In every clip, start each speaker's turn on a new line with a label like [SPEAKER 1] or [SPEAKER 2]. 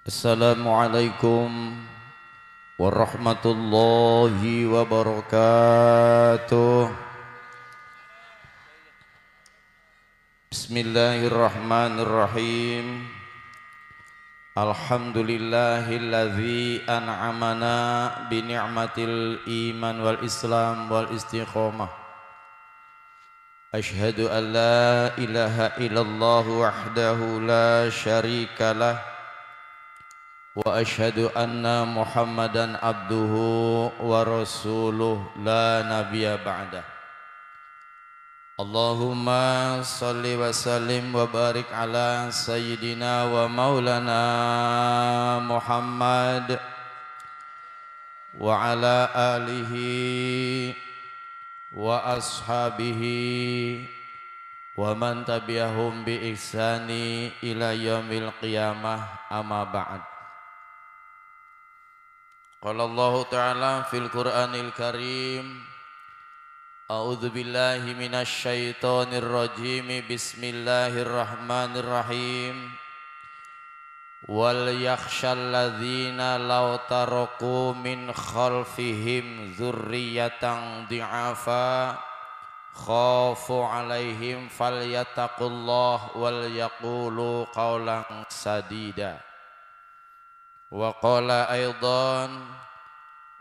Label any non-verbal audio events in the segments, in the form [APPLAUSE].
[SPEAKER 1] السلام عليكم ورحمة الله وبركاته بسم الله الرحمن الرحيم الحمد لله الذي أنعمنا بنعمة الإيمان والإسلام والاستقامة أشهد أن لا إله إلا الله وحده لا شريك له واشهد ان محمدا عبده ورسوله لا نبي بعده اللهم صل وسلم وبارك على سيدنا ومولانا محمد وعلى اله واصحابه ومن تبعهم باحسان الى يوم القيامه اما بعد Qala Allah Ta'ala fil Qur'anil Karim A'udzu billahi minasy rajim Bismillahirrahmanirrahim Wal yakhshal ladzina law taraku min khalfihim dzurriyyatan dhi'afa khafu 'alaihim falyattaqullah wal yaqulu qawlan sadida Wa qala aidan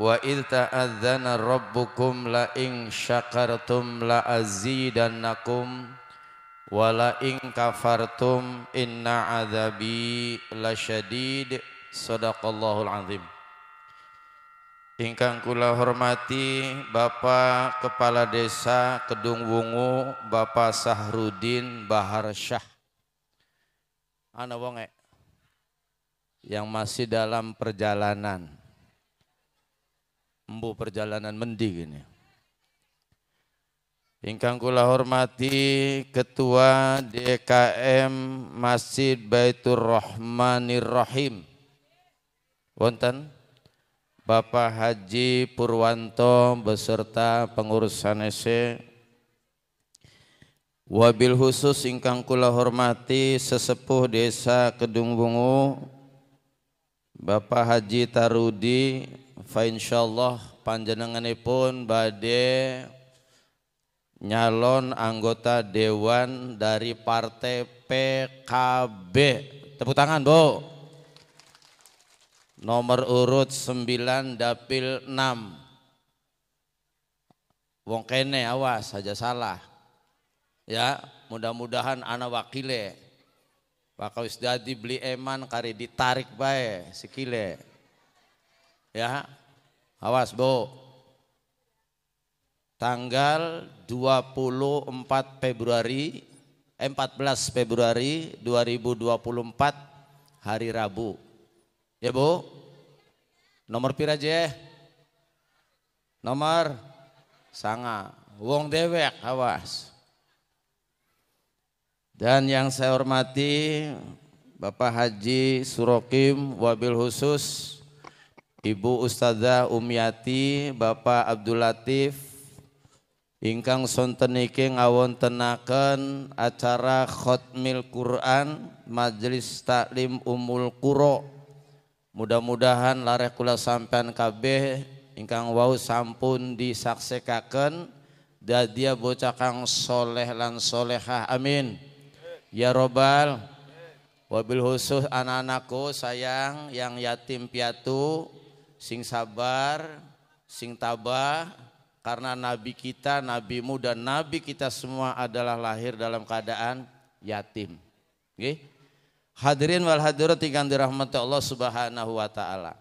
[SPEAKER 1] wa idh ta'adzana rabbukum la in syakartum la azidannakum wa la in kafartum inna la syadid sadaqallahul azim Ingkang kula hormati Bapak Kepala Desa Kedung Wungu Bapak Sahrudin Bahar Syah Ana wonge yang masih dalam perjalanan. Embu perjalanan mendi ini. Ingkang kula hormati Ketua DKM Masjid Baitur Rahmanir Rahim. Wonten Bapak Haji Purwanto beserta pengurus SANESE Wabil khusus ingkang kula hormati sesepuh desa Kedungbungu. Bapak Haji Tarudi fa insyaallah panjenenganipun badhe nyalon anggota dewan dari partai PKB. Tepuk tangan, Bu. Nomor urut 9 dapil 6. Wong kene awas aja salah. Ya, mudah-mudahan anak wakile. Pakaus jadi beli eman kari ditarik bae sekile. Ya. Awas, Bu. Tanggal 24 Februari 14 eh, Februari 2024 hari Rabu. Ya, Bu. Nomor pira je? Ya. Nomor sanga. Wong dewek, awas. Dan yang saya hormati Bapak Haji Surokim wabil khusus Ibu Ustazah Umyati, Bapak Abdul Latif ingkang sonteniki ngawon tenaken acara khotmil Quran Majelis Taklim Umul Kuro, Mudah-mudahan larek kula sampean kabeh ingkang wau sampun disaksikan, dadia bocah kang soleh lan solehah amin. Ya Robbal Wabil khusus anak-anakku sayang yang yatim piatu Sing sabar, sing tabah Karena nabi kita, nabimu dan nabi kita semua adalah lahir dalam keadaan yatim okay? Hadirin wal hadirat yang dirahmati Allah subhanahu wa ta'ala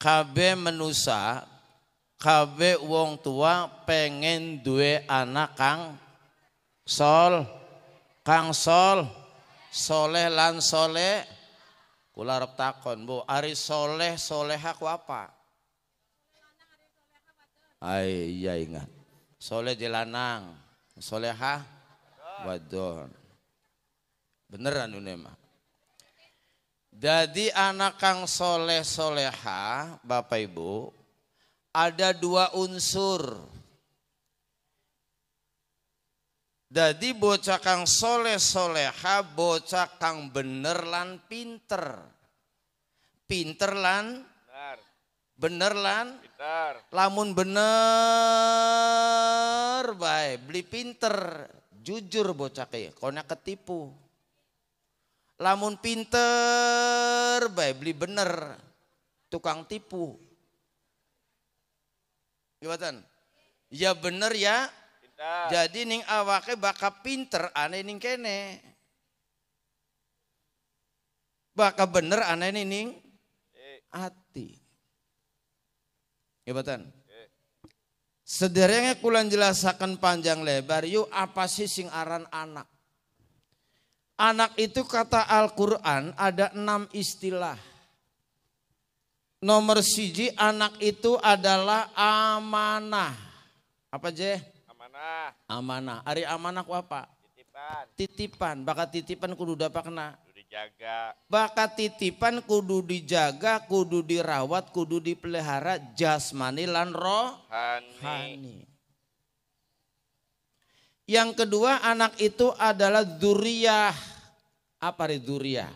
[SPEAKER 1] KB menusa KB wong tua pengen duwe anak kang Sol Kang Sol soleh lan soleh kula arep takon Bu ari soleh soleha ku apa Ay, iya ingat soleh jelanang soleha wadon beneran unema. jadi anak kang soleh soleha bapak ibu ada dua unsur Jadi bocah kang soleh soleha, bocah kang bener lan pinter. Pinter lan bener, lan Lamun bener baik beli pinter, jujur bocah kaya, konya ketipu. Lamun pinter baik beli bener, tukang tipu. Gimana? Ya bener ya, Nah. Jadi ning awake bakal pinter aneh ning kene. Bakal bener aneh ning hati. Eh. Ya betan. Eh. Sederhana kulan jelasakan panjang lebar, yuk apa sih sing aran anak? Anak itu kata Al-Quran ada enam istilah. Nomor siji anak itu adalah amanah. Apa je? Amanah. Amanah. Ari amanah ku apa? Titipan. Titipan. Bakat titipan kudu kena. Kudu dijaga. Bakat titipan kudu dijaga, kudu dirawat, kudu dipelihara jasmani lan rohani. Yang kedua anak itu adalah duriah. Apa ri duriah?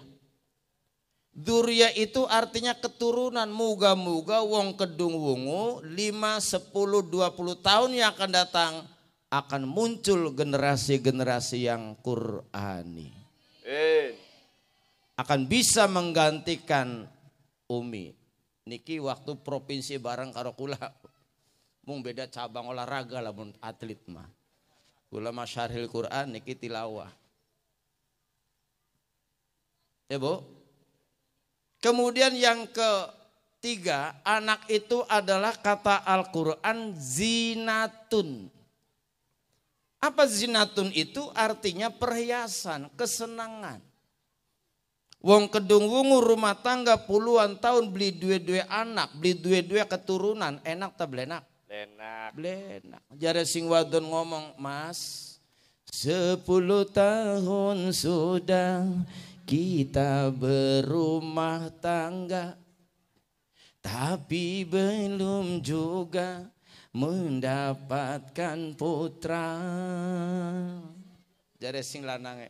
[SPEAKER 1] Durya itu artinya keturunan muga-muga wong kedung wungu 5, 10, 20 tahun yang akan datang akan muncul generasi-generasi yang Qurani. Eh. Akan bisa menggantikan Umi. Niki waktu provinsi bareng karo kula. Mung beda cabang olahraga lah mun atlet mah. Kula masyarhil Quran niki tilawah. Ya Bu. Kemudian yang ketiga, anak itu adalah kata Al-Quran zinatun apa zinatun itu artinya perhiasan, kesenangan. Wong kedung wungu rumah tangga puluhan tahun beli dua-dua anak, beli dua-dua keturunan, enak tak belenak? Belenak. Belenak. Jare sing wadon ngomong, Mas, sepuluh tahun sudah kita berumah tangga, tapi belum juga mendapatkan putra. jadi sing lanange.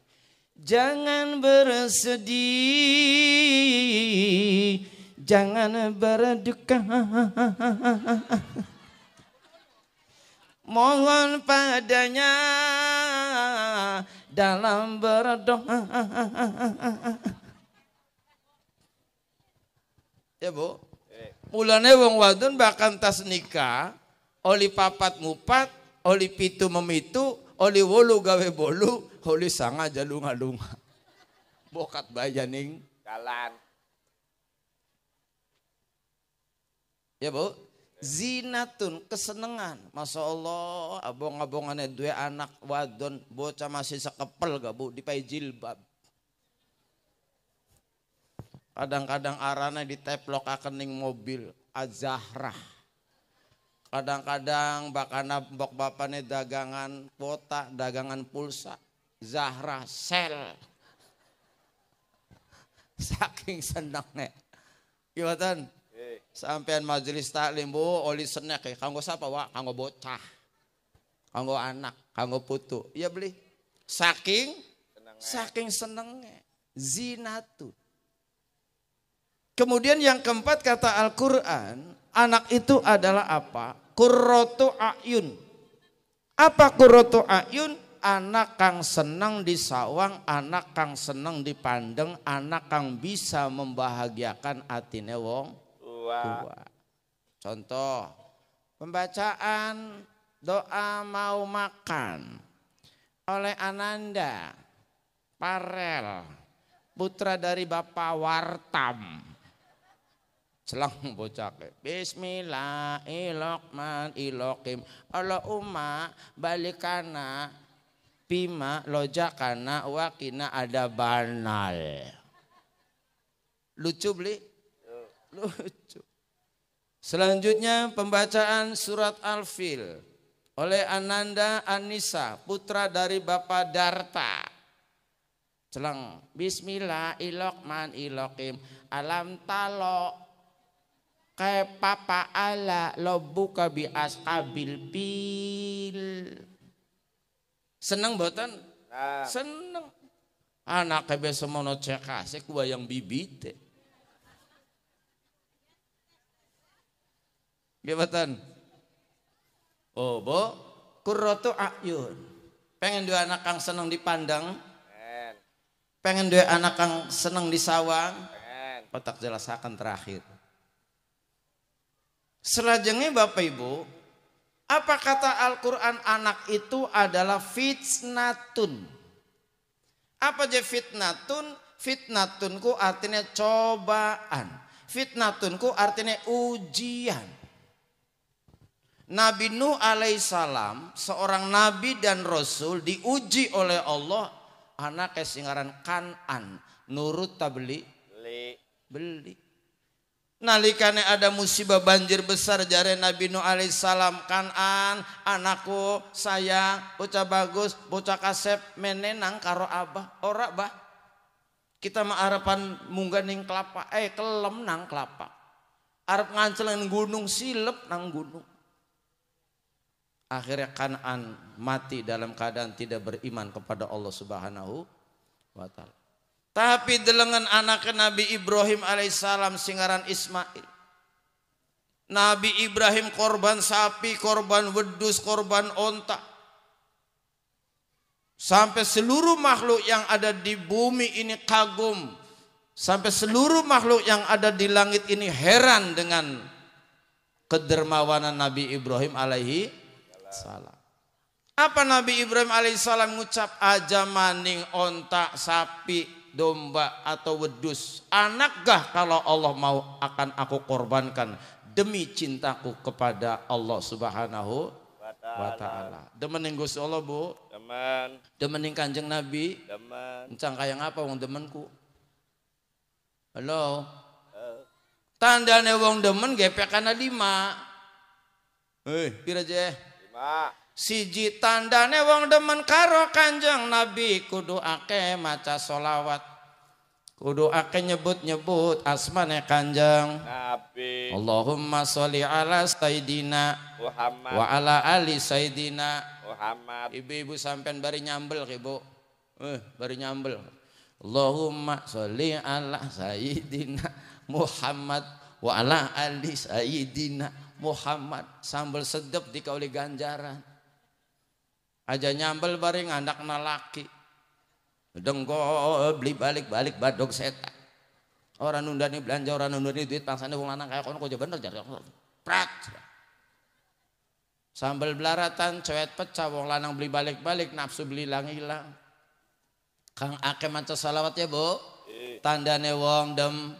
[SPEAKER 1] Jangan bersedih, jangan berduka. Mohon padanya dalam berdoa. Ya bu, eh. mulanya wong wadon bahkan tas nikah oli papat mupat, oli pitu memitu, oli wolu gawe bolu, oli sanga jalunga-lunga. [LAUGHS] Bokat bayaning jalan. Ya bu, zinatun kesenangan. Masya Allah, abong-abongannya dua anak wadon, bocah masih sekepel gak bu, dipai jilbab. Kadang-kadang arana diteplok akening mobil, azahrah. Az kadang-kadang bahkan bok bapaknya dagangan kota, dagangan pulsa, Zahra sel. [LAUGHS] Saking senengnya. Iwatan, iya, hey. Iya. sampean majelis taklim bu, oli senek ya. Kanggo siapa wa? Kanggo bocah. Kanggo anak, kanggo putu. Iya beli. Saking, senangnya. saking senengnya. Zina tuh. Kemudian yang keempat kata Al-Quran, anak itu adalah apa? Kuroto ayun. Apa kuroto ayun? Anak kang senang disawang, anak kang senang dipandeng, anak kang bisa membahagiakan atine wong tua. Contoh, pembacaan doa mau makan oleh Ananda Parel, putra dari Bapak Wartam Selang bocake. Bismillah ilokman ilokim. Allah Allahumma balikana bima lojakana wakina ada banal. Lucu beli? Lucu. Selanjutnya pembacaan surat Al-Fil oleh Ananda Anissa, putra dari Bapak Darta. Selang Bismillah Celang, ilokim Alam talo kepa lo buka bi ashabil bil. Seneng boten? Nah. Seneng. Anak kebe semono cek asik wayang bibit. Nggih boten? Oh, bo, kurratu ayun. Pengen dua anak kang seneng dipandang? Pengen. Pengen dua anak kang seneng disawang? Pengen. Otak jelasakan terakhir. Selajengnya Bapak Ibu, apa kata Al-Quran anak itu adalah fitnatun. Apa aja fitnatun? Fitnatunku artinya cobaan. Fitnatunku artinya ujian. Nabi Nuh alaihissalam seorang nabi dan rasul diuji oleh Allah anak kesingaran kanan nurut tabli beli beli Nalikane ada musibah banjir besar jare Nabi Nuh alaihissalam kanan anakku sayang bocah bagus bocah kasep menenang karo abah ora bah kita mah harapan munggah ning kelapa eh kelem nang kelapa arep ngancelan gunung silep nang gunung akhirnya kanan mati dalam keadaan tidak beriman kepada Allah Subhanahu wa taala tapi delengan anak Nabi Ibrahim alaihissalam singaran Ismail. Nabi Ibrahim korban sapi, korban wedus, korban onta. Sampai seluruh makhluk yang ada di bumi ini kagum. Sampai seluruh makhluk yang ada di langit ini heran dengan kedermawanan Nabi Ibrahim alaihi salam. Apa Nabi Ibrahim alaihissalam ngucap aja maning onta sapi domba atau wedus? Anakkah kalau Allah mau akan aku korbankan demi cintaku kepada Allah Subhanahu wa taala. Demen Gusti Allah, Bu. Demen. Demen Kanjeng Nabi. Demen. Encang kayang apa wong demenku? Halo. Uh. Tandane wong demen gepek lima. Hei, pira je? siji tandane wong demen karo kanjeng nabi kudu ake maca solawat kudu ake nyebut-nyebut asmane kanjeng nabi Allahumma sholli ala sayidina Muhammad wa ala ali sayidina Muhammad ibu-ibu sampean bari nyambel ke ibu eh bari nyambel Allahumma sholli ala sayidina Muhammad wa ala ali sayidina Muhammad Sambel sedep dikauli ganjaran aja nyambel bareng anak nalaki dengko oh, oh, beli balik-balik badok seta. orang nunda nih belanja orang nunda nih duit pangsane wong lanang kayak kono jadi bener jadi prak Sambel belaratan cewek pecah wong lanang beli balik-balik nafsu beli hilang hilang kang ake maca salawat ya bu iya. tandane wong dem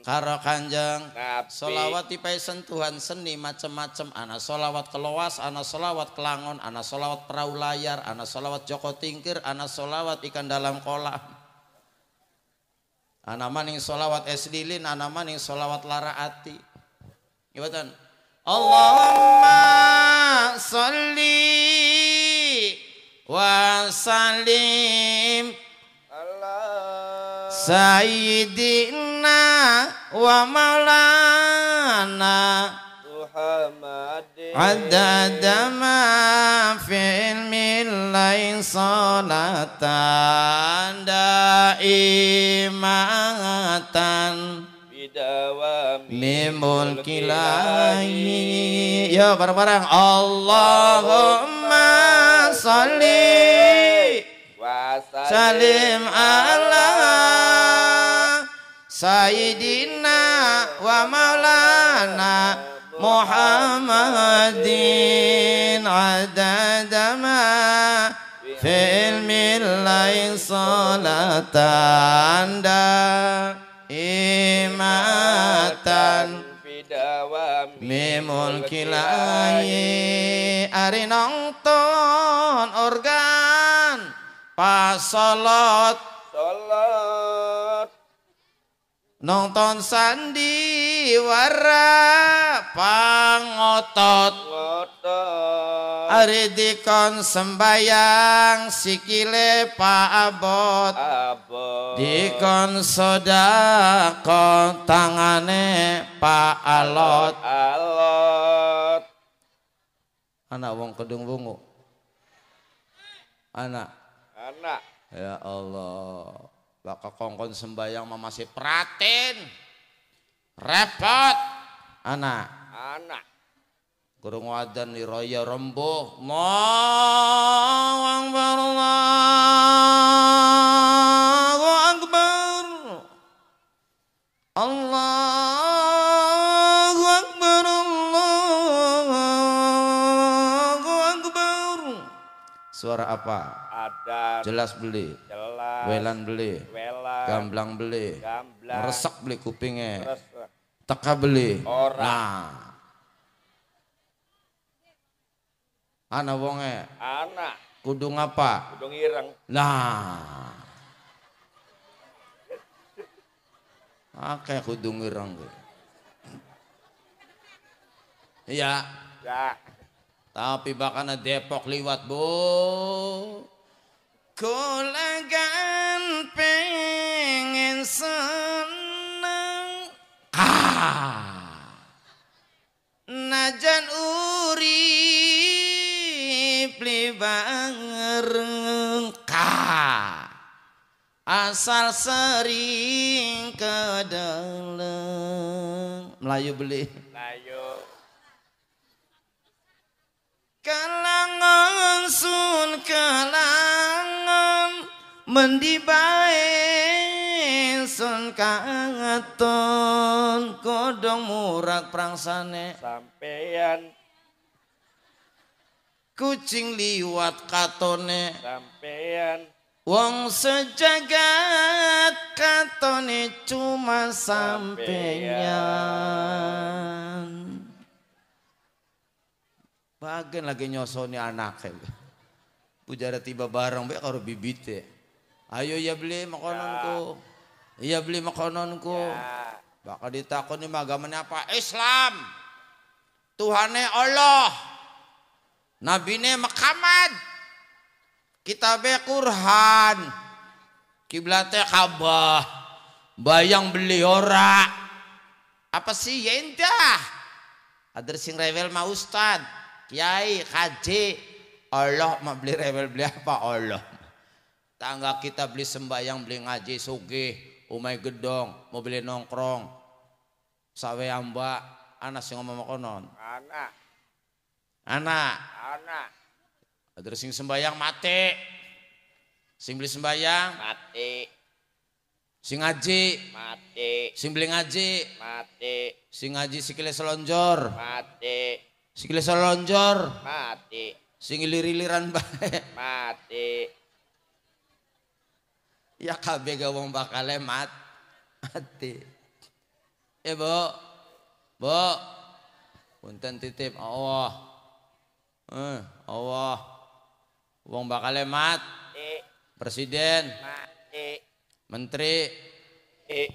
[SPEAKER 1] karo kanjeng solawat tipai sentuhan seni macem-macem ana solawat keloas ana solawat kelangon ana solawat perahu layar ana solawat joko tingkir ana solawat ikan dalam kolam ana maning solawat es lilin ana maning solawat lara ati ibatan Allahumma salli wa salim Allah Sayyidina sayyidina wa maulana Adadama fi ilmi lain salatan da'imatan Limul kilahi Ya bareng-bareng Allahumma salim
[SPEAKER 2] salim Allah
[SPEAKER 1] Sayyidina wa maulana Muhammadin adadama fil millai salatan da imatan mimul kilai arinong ton organ pasolot nonton sandiwara pangotot Ari dikon sembayang sikile pa'abot abot Dikon sodako tangane pak alot Anak wong kedung bungu Anak Anak Ya Allah Bakal kongkon sembayang mah masih peratin. Repot. Anak. Anak. Kurung wadan di raya rembuh. Allahu
[SPEAKER 2] Akbar. Allahu Akbar. Allahu Akbar. Allahu Akbar.
[SPEAKER 1] Suara apa? Ada. Jelas beli. Welan beli. Welan. Gamblang beli. Gamblang. Resek beli kupingnya. Resek. Teka beli. Orang. Nah. anak wonge. anak, kudung apa? Kudung ireng. Nah. oke kudung ireng. Iya. Ya. Tapi ada Depok liwat, Bu. Kulagan pengen senang,
[SPEAKER 2] ah.
[SPEAKER 1] Najan uri libangereng ah. Asal sering ke dalam Melayu beli Melayu
[SPEAKER 2] Kalangan sun kalangan mendi bae
[SPEAKER 1] sun kodong murak prangsane sampeyan kucing liwat katone sampeyan wong sejagat katone cuma sampeyan bagian lagi nyosoni anaknya Ujar tiba bareng bae karo bibite Ayo ya beli makananku. Ya. ya beli makananku. Ya. Bakal ditakon nih apa? Islam. Tuhannya Allah. Nabine Muhammad. Kitabe Qur'an. Kiblatnya Ka'bah. Bayang beli ora. Apa sih ya indah. Ada sing rewel ma ustad. Kiai, kaji. Allah mau beli rewel beli apa Allah. Tangga kita beli sembahyang, beli ngaji, sugih, umai gedong, mau beli nongkrong, sawe amba, anak sing ngomong konon. Anak. Anak. Anak. Ada sing sembayang mati. Sing beli sembayang mati. Sing ngaji mati. Sing beli ngaji mati. Sing ngaji sikile selonjor mati. Sikile selonjor mati. Sing ilir-iliran bae mati ya kabeh wong bakal mat mati Eh, bu bu punten titip Allah eh Allah wong bakal mat eh. presiden mati eh. menteri mati eh.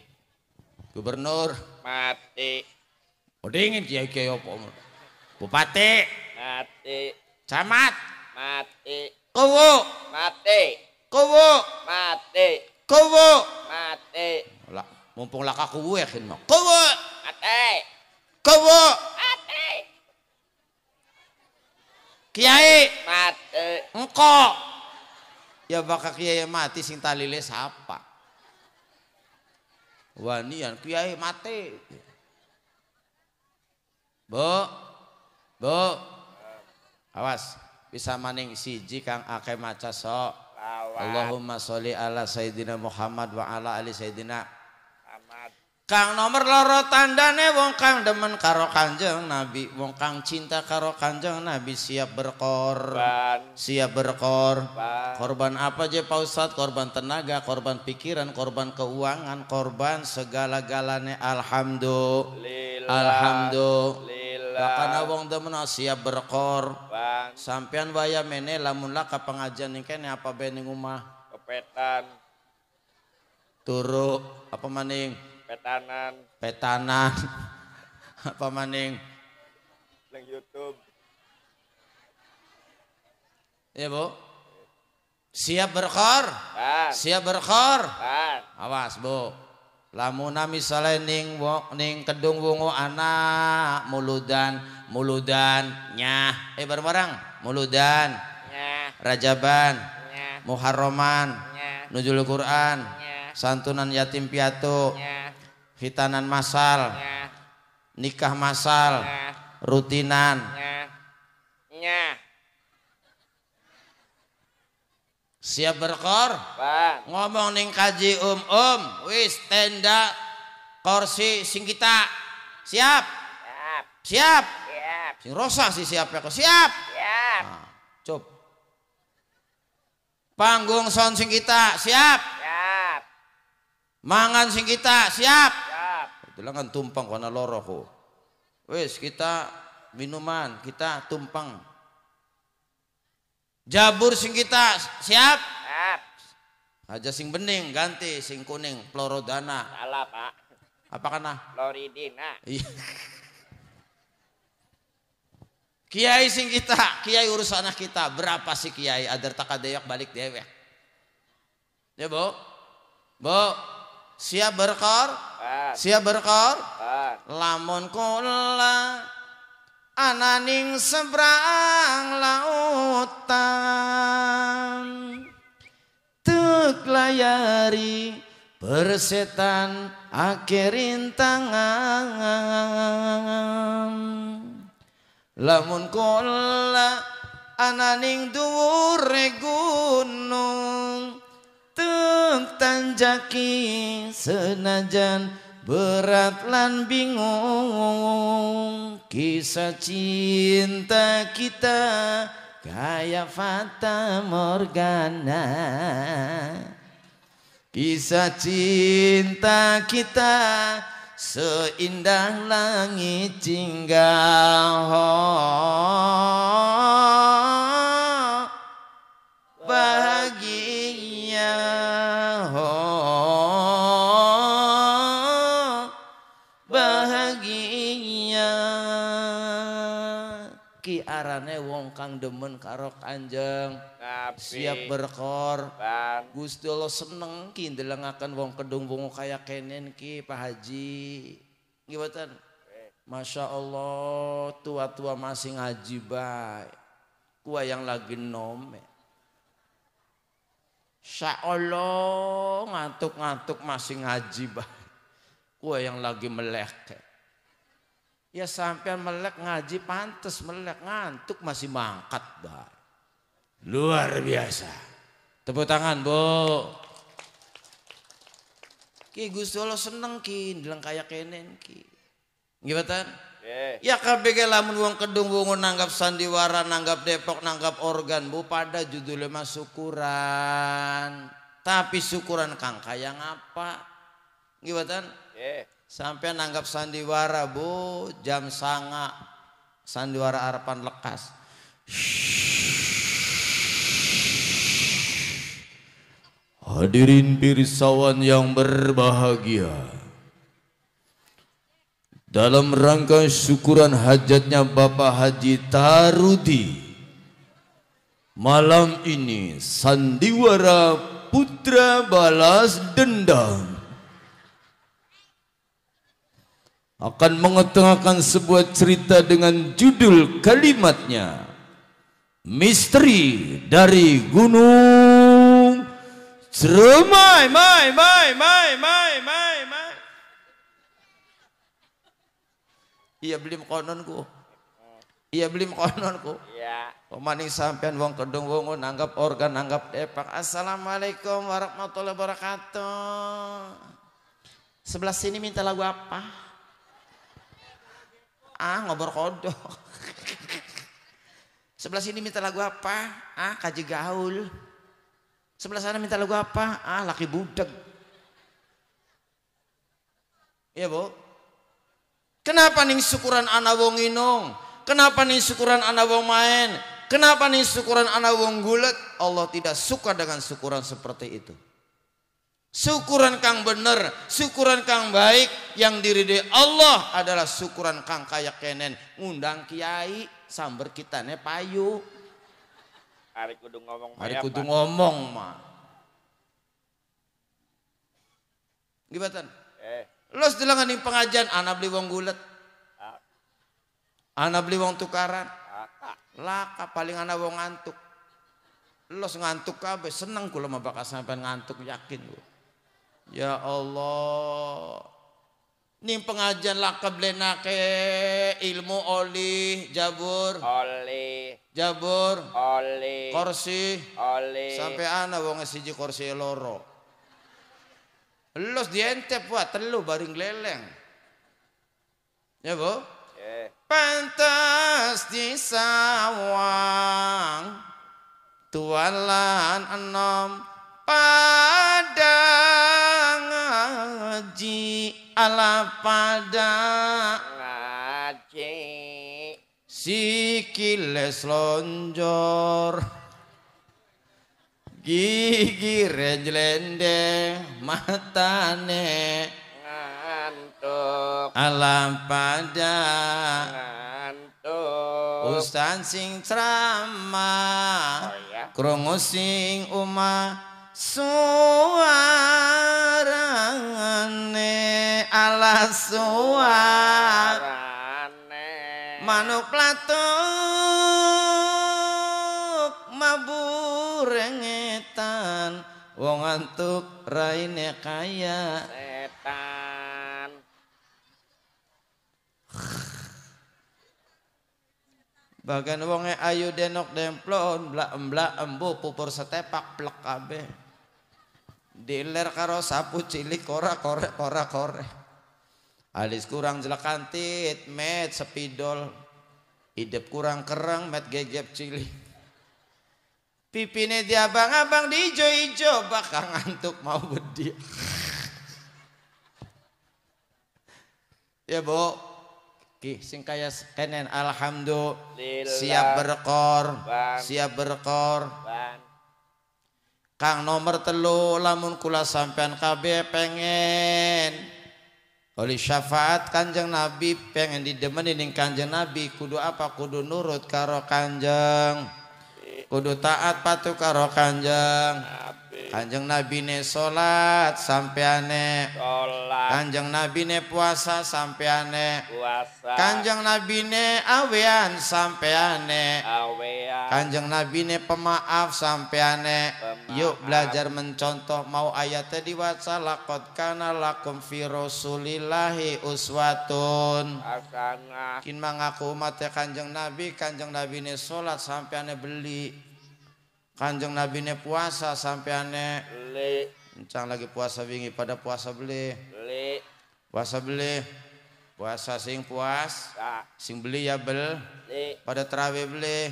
[SPEAKER 1] gubernur mati Udingin oh, kiai kiai opo. Bupati mati, camat mati, kowo mati. Kowo. Mati. Kowo. Mati. Lah, mumpung laka kuwu ya kin mau. Kowo. Mati. Kowo. Mati. Kiai. Mati. Engko. Ya bakal kiai mati sing talile siapa? Wanian kiai mati. Bo, bo, Awas, bisa maning siji kang akeh maca sok. Allahumma sholli ala sayyidina Muhammad wa ala ali sayyidina Muhammad. Kang nomor loro tandane wong kang demen karo Kanjeng Nabi, wong kang cinta karo Kanjeng Nabi siap berkorban, siap berkorban. Korban apa aja Pak Ustaz? Korban tenaga, korban pikiran, korban keuangan, korban segala galane. Alhamdulillah. Alhamdulillah. Karena wong temen siap berkor. Bang. Sampian waya mene lah ke pengajian ini kene apa bening rumah. Kepetan. Turu apa maning? Petanan. Petanan. [LAUGHS] apa maning?
[SPEAKER 2] Leng YouTube.
[SPEAKER 1] Ya bu. Siap berkor? Siap berkor? Awas bu misalnya misale ning ning kedung wungu anak muludan muludan nyah eh bareng-bareng muludan nyah rajaban nyah muharroman nyah nuzul Quran nyah santunan yatim piatu nyah hitanan masal nyah nikah masal nyah rutinan nyah nyah Siap berkor? Pak. Ngomong ning kaji um um, wis tenda kursi sing kita. Siap? Siap. Siap. Siap. Sing rosak sih siap ya kok. Siap. Siap. Nah, cup. Panggung sound sing kita. Siap. Siap. Mangan sing kita. Siap. Siap. kan tumpang karena kok. Wis kita minuman, kita tumpang. Jabur sing kita siap? Siap. Aja sing bening ganti sing kuning Florodana. Salah, Pak. Apa kana? Floridina. Iya. kiai sing kita, kiai urusan kita. Berapa sih kiai ader takadeyak balik dewe, Ya, Bu. Bu, siap berkor?
[SPEAKER 2] Siap berkor?
[SPEAKER 1] Lamun kula ananing seberang lautan tuk layari persetan akhirin tangan lamun kola ananing dhuwure gunung tuk tanjaki senajan berat lan bingung kisah cinta kita kayak fata morgana kisah cinta kita seindah langit cinggal bahagia Kang demen karo Kanjeng. Siap berkor. Gusti Allah seneng ki akan wong kedung wong kaya kenen ki Pak Haji. Gimana? Masya Allah tua-tua masih ngaji baik. kua yang lagi nome. Sya Allah ngantuk-ngantuk masih ngaji baik. Gua yang lagi melek. Ya sampean melek ngaji pantas melek ngantuk masih mangkat bar. Luar biasa. Tepuk tangan, Bu. Ki Gusti Allah seneng ki dalam kayak kenen ki. Gimana? Yeah. Ya KBG lamun wong kedung bungun nanggap sandiwara, nanggap depok, nanggap organ. Bu pada judulnya mah syukuran. Tapi syukuran kang kaya ngapa? Gimana? Yeah. Sampai nanggap sandiwara bu jam sanga sandiwara harapan lekas. Hadirin pirsawan yang berbahagia. Dalam rangka syukuran hajatnya Bapak Haji Tarudi. Malam
[SPEAKER 2] ini sandiwara putra balas dendam akan mengutarakan sebuah cerita dengan judul kalimatnya Misteri dari Gunung Ceremai, mai, mai, mai, mai, mai, mai.
[SPEAKER 1] Iya belim kononku. Iya belim kononku. Iya. Pemaning oh, sampean wong kedung wong nanggap organ nanggap depak. Assalamualaikum warahmatullahi wabarakatuh. Sebelah sini minta lagu apa? Ah ngobor kodok. Sebelah sini minta lagu apa? Ah kaji gaul. Sebelah sana minta lagu apa? Ah laki budak. Iya bu. Kenapa nih syukuran anak wong inong? Kenapa nih syukuran anak wong main? Kenapa nih syukuran anak wong gulat Allah tidak suka dengan syukuran seperti itu. Syukuran kang bener, syukuran kang baik yang diri di Allah adalah syukuran kang kaya kenen ngundang kiai samber kita nih payu.
[SPEAKER 2] Hari kudu ngomong Hari kudu ngomong mah.
[SPEAKER 1] Gimana? Eh. Lo sedang nih pengajian, anak beli wong gulat. Ah. Anak beli wong tukaran. Ah, ah. Laka paling anak wong ngantuk. Lo ngantuk kabe, seneng gula mabakas sampai ngantuk yakin gue. Ya Allah. Nih pengajian lakab lenake ilmu oli jabur. Oli. Jabur. Oli. Kursi.
[SPEAKER 2] Oli. Sampai
[SPEAKER 1] ana wong siji kursi loro. Los diente buat telu baring leleng. Ya bu? Eh. Pantas di sawang tualan enam padang ngaji ala pada ngaji sikile slonjor gigi rejlende matane ngantuk ala pada ngantuk ustan sing ceramah oh, umah suarane ala suarane manuk platuk maburengetan wong antuk raine kaya setan Bagan wonge ayu denok demplon blak emblak embu pupur setepak plek kabeh Diler karo sapu cilik kora kore kora kore. Alis kurang jelekantit, met sepidol. Idep kurang kerang, met gegep cilik. Pipine diabang-abang diijo-ijo, bakang ngantuk mau berdi. ya bu, Ki, sing kaya kenen alhamdulillah siap berkor, siap berkor. Kang nomor telu lamun kula sampean kabe pengen oleh syafaat kanjeng Nabi pengen didemeni ning kanjeng Nabi kudu apa kudu nurut karo kanjeng kudu taat patuh karo kanjeng kanjeng Nabi ne solat sampeane salat kanjeng Nabi ne puasa sampeane puasa kanjeng Nabi ne awean sampeane awean Kanjeng Nabi ne pemaaf sampeane. Pemaaf. Yuk belajar mencontoh mau ayatnya diwaca laqad kana lakum fi uswatun. Kin mangaku umat Kanjeng Nabi, Kanjeng Nabi ne sampai sampeane beli. Kanjeng Nabi ne puasa sampeane beli. Encang lagi puasa wingi pada puasa beli. Beli. Puasa beli. Puasa sing puas, ya. sing beli ya bel. Pada terawih beli.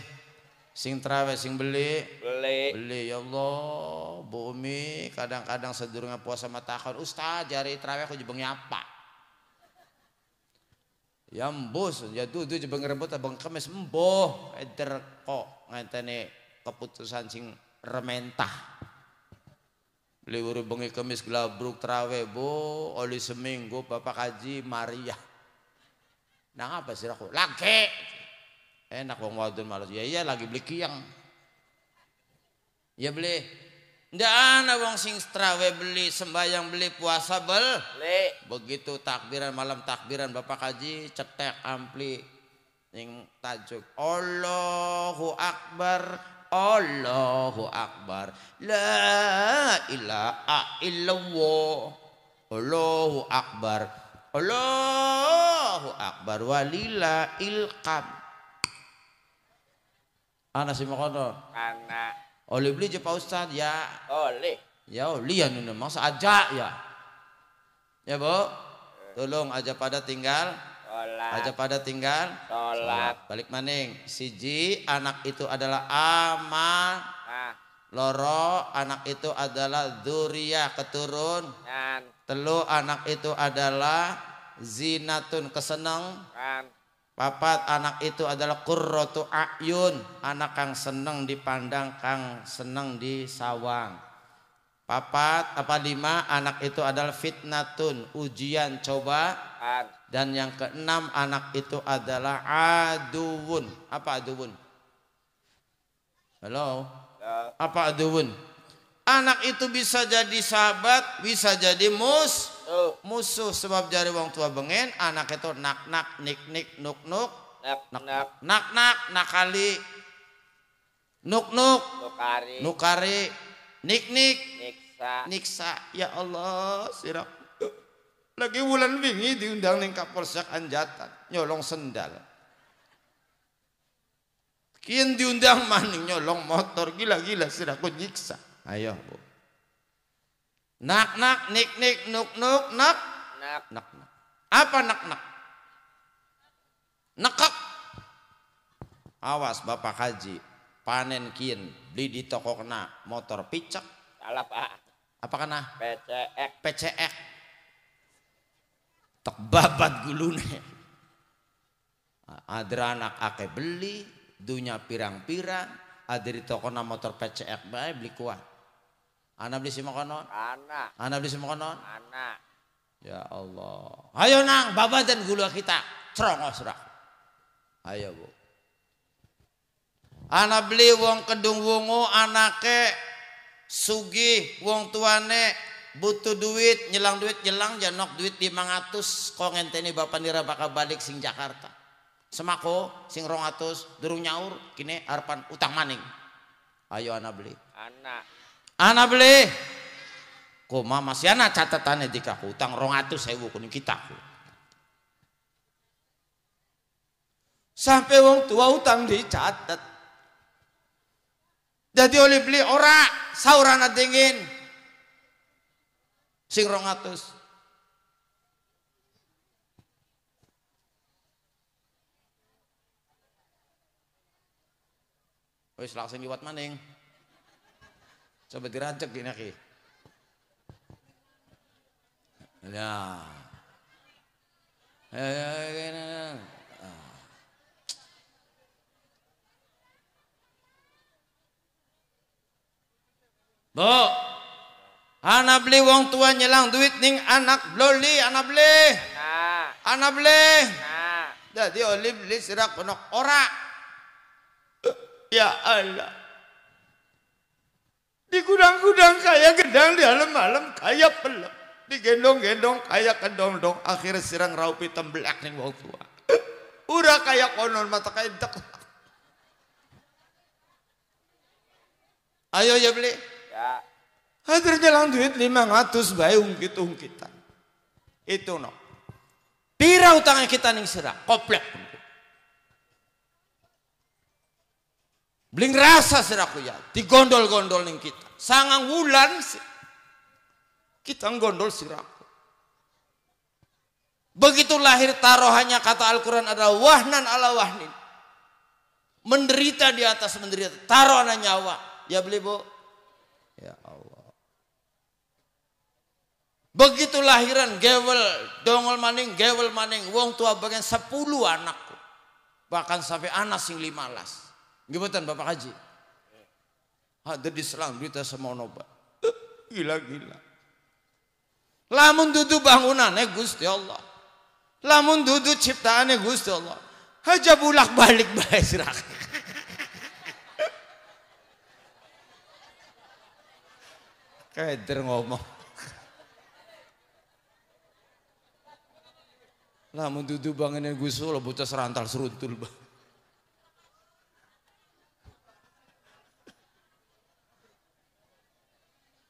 [SPEAKER 1] Sing trawe sing beli. Beli. Beli ya Allah, Bu Umi kadang-kadang sedurunge puasa matakon, "Ustaz, jari trawe aku apa? ya mbos ya dudu jebeng rebut abang kemes mboh eder kok ngenteni keputusan sing rementah. Beli uru bengi kemis gelabruk trawe, Bu, oli seminggu Bapak kaji Maria. Nang apa sih aku? Laki enak wong wadon malas ya iya lagi beli kiang ya beli ndak ana wong sing strawe beli sembahyang beli puasa bel beli begitu takbiran malam takbiran bapak kaji cetek ampli ning tajuk Allahu akbar Allahu akbar la ilaha illallah Allahu akbar Allahu akbar walila ilqam Anak si Mokoto. Anak. Oleh beli je Pak ya. Oleh. Ya oleh ya nuna masa aja ya. Ya Bu. Tolong aja pada tinggal Tolak. Aja pada tinggal Tolak. Balik maning. Siji anak itu adalah amanah. Nah. Loro anak itu adalah zuriyah keturun. Nah. Telu anak itu adalah zinatun keseneng. Nan. Papat anak itu adalah kurrotu ayun, anak kang seneng dipandang, kang seneng disawang. Papat apa lima anak itu adalah fitnatun, ujian coba. Dan yang keenam anak itu adalah aduun. Apa aduun? Halo. Ya. Apa aduun? Anak itu bisa jadi sahabat, bisa jadi musuh musuh sebab jari wong tua bengen anak itu nak nak nik nik nuk nuk nak nak nak nak, nak nakali nuk nuk nukari nukari nik nik niksa niksa ya Allah sirap
[SPEAKER 2] lagi bulan wingi diundang ning kapolsek anjatan nyolong sendal kian diundang maning nyolong motor gila-gila sirap
[SPEAKER 1] nyiksa ayo bu Nak nak nik nik nuk nuk nak nak nak. nak. Apa nak nak? Nekek. Awas Bapak Haji, panen kin beli di toko kena motor picek. Salah Pak. Apa kena? PCX. PCX. Tak babat gulune. Ada anak ake beli, dunya pirang-pirang, ada di toko motor PCX baik beli kuat. Anak beli si makanan? Anak. Anak beli si makanan? Anak. Ya Allah. Ayo nang, babat dan gula kita. Cerongos rak. Ayo bu. Anak beli wong kedung wungu anake sugih wong tuane butuh duit nyelang duit nyelang janok ya duit 500 kok ngenteni bapak nira bakal balik sing Jakarta semako sing rongatus durung nyaur kini arpan utang maning ayo anak beli anak Ana beli. Koma masih anak catatannya kaku. hutang rong atus sewu kuning kita.
[SPEAKER 2] Sampai wong tua hutang dicatat. Jadi oleh beli
[SPEAKER 1] ora saurana dingin. Sing rong atus. Wis langsung liwat maning. Coba diracek ini ki. Ya. ya, ya ah. Bo. anak beli wong tua nyelang duit ning anak loli anak beli. Nah. Anak beli. Nah. Jadi oli beli serak
[SPEAKER 2] penok ora. Ya Allah. Di gudang-gudang kayak gedang di alam-alam kayak pelem. di gendong gendong kayak kedong-dong. Akhirnya sirang raupi tembelak nih wong tua. Udah [LAUGHS] kayak konon mata kaya dek. Ayo
[SPEAKER 1] ya beli. Ya.
[SPEAKER 2] Hadir jalan duit 500 bayi ungkit-ungkitan. Itu no. Pira utangnya kita nih sirang. Koplek.
[SPEAKER 1] Bling rasa seraku ya, di gondol gondol ning kita. Sangang wulan sih. Kita nggondol siraku. Begitu lahir taruhannya kata Al-Quran adalah wahnan ala wahnin. Menderita di atas menderita. Taruhannya nyawa. Ya beli bu. Ya Allah. Begitu lahiran gewel. Dongol maning, gewel maning. Wong tua bagian sepuluh anakku. Bahkan sampai anak sing lima las. Gebetan Bapak Haji. ada di selang berita semonoba. [LAUGHS] Gila-gila.
[SPEAKER 2] Lamun dudu
[SPEAKER 1] bangunannya Gusti Allah. Lamun dudu ciptaannya Gusti Allah. Haja bulak
[SPEAKER 2] balik [LAUGHS] bae sirah. [LAUGHS] Keder ngomong.
[SPEAKER 1] Lamun dudu bangunannya Gusti Allah buta serantal seruntul bang.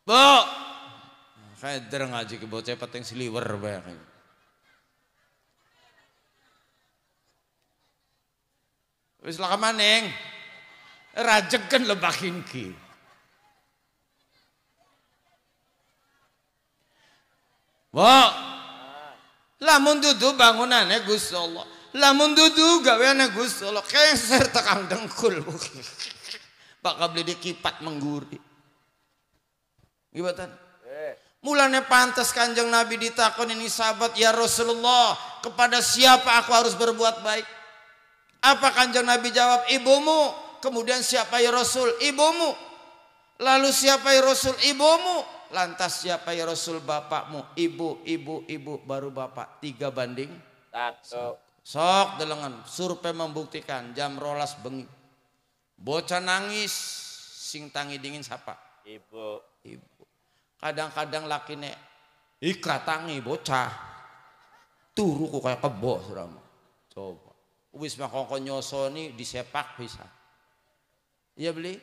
[SPEAKER 1] Bu. Kader ngaji ke bocah peteng siliwer bayang.
[SPEAKER 2] Wis lah kemaning. Rajeken lebah hingki. Bu.
[SPEAKER 1] Lamun dudu bangunannya Gusti Allah. Lamun dudu gaweane Gusti Allah. Keser tekan dengkul. [LAUGHS] Pak kabeh dikipat mengguri. Gibatan. Eh. Mulanya pantas kanjeng Nabi ditakon ini sahabat ya Rasulullah kepada siapa aku harus berbuat baik? Apa kanjeng Nabi jawab ibumu? Kemudian siapa ya Rasul? Ibumu. Lalu siapa ya Rasul? Ibumu. Lantas siapa ya Rasul? Bapakmu. Ibu, ibu, ibu. Baru bapak. Tiga banding. Satu. Sok delengan. Survei membuktikan jam rolas bengi. Bocah nangis. Sing tangi dingin siapa? Ibu. Ibu kadang-kadang laki nek ikratangi bocah turu kok kayak kebo suram coba wis kok nyosoni disepak bisa iya beli